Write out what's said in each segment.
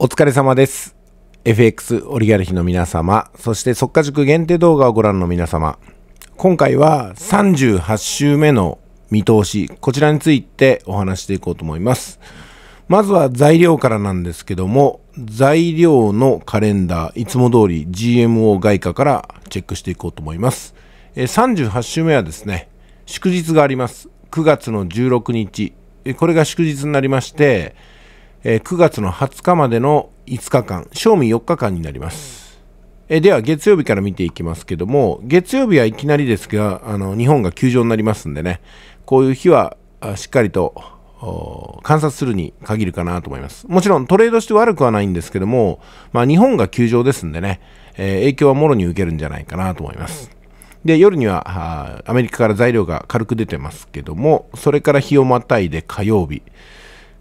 お疲れ様です。FX オリガルヒの皆様、そして速化塾限定動画をご覧の皆様、今回は38週目の見通し、こちらについてお話していこうと思います。まずは材料からなんですけども、材料のカレンダー、いつも通り GMO 外貨からチェックしていこうと思います。38週目はですね、祝日があります。9月の16日、これが祝日になりまして、9月の20日までの5日間、賞味4日間になります。えでは、月曜日から見ていきますけども、月曜日はいきなりですが、あの日本が休場になりますんでね、こういう日はしっかりと観察するに限るかなと思います。もちろんトレードして悪くはないんですけども、まあ、日本が休場ですんでね、えー、影響はもろに受けるんじゃないかなと思います。で、夜にはアメリカから材料が軽く出てますけども、それから日をまたいで火曜日、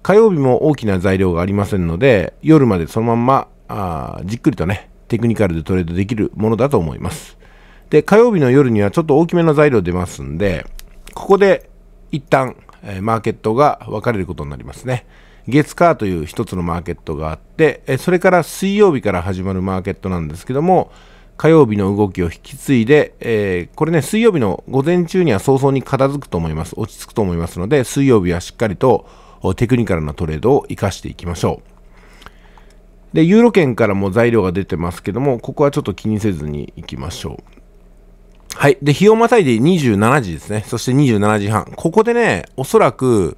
火曜日も大きな材料がありませんので、夜までそのまんま、あじっくりとね、テクニカルでトレードできるものだと思います。で、火曜日の夜にはちょっと大きめの材料出ますんで、ここで一旦、えマーケットが分かれることになりますね。月火という一つのマーケットがあって、えそれから水曜日から始まるマーケットなんですけども、火曜日の動きを引き継いで、えー、これね、水曜日の午前中には早々に片付くと思います。落ち着くと思いますので、水曜日はしっかりとテクニカルなトレードを生かしていきましょう。で、ユーロ圏からも材料が出てますけども、ここはちょっと気にせずにいきましょう。はい。で、日をまたいで27時ですね。そして27時半。ここでね、おそらく、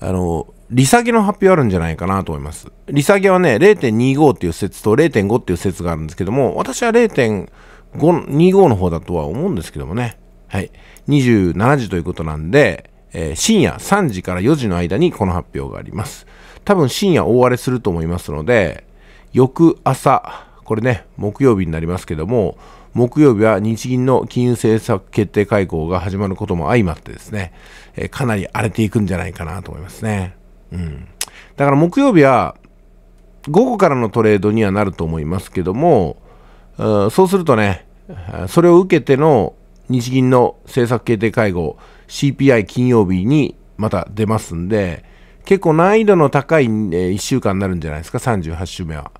あの、利下げの発表あるんじゃないかなと思います。利下げはね、0.25っていう説と0.5っていう説があるんですけども、私は0.25の方だとは思うんですけどもね。はい。27時ということなんで、えー、深夜3時から4時の間にこの発表があります。多分深夜大荒れすると思いますので、翌朝、これね、木曜日になりますけども、木曜日は日銀の金融政策決定会合が始まることも相まってですね、えー、かなり荒れていくんじゃないかなと思いますね。うん。だから木曜日は、午後からのトレードにはなると思いますけども、うそうするとね、それを受けての日銀の政策決定会合、CPI 金曜日にまた出ますんで、結構難易度の高い、え1週間になるんじゃないですか、38週目は。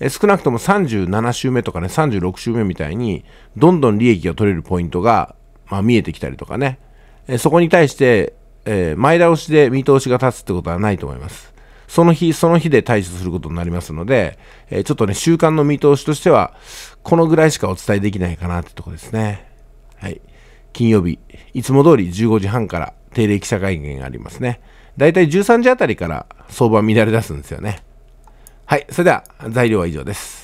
え少なくとも37週目とかね、36週目みたいに、どんどん利益が取れるポイントが、まあ、見えてきたりとかね、えそこに対して、え前倒しで見通しが立つってことはないと思います。その日、その日で対処することになりますので、えちょっとね、週間の見通しとしては、このぐらいしかお伝えできないかなってとこですね。はい、金曜日、いつも通り15時半から定例記者会見がありますね。だいたい13時あたりから相場乱れ出すんですよね。はい、それでは材料は以上です。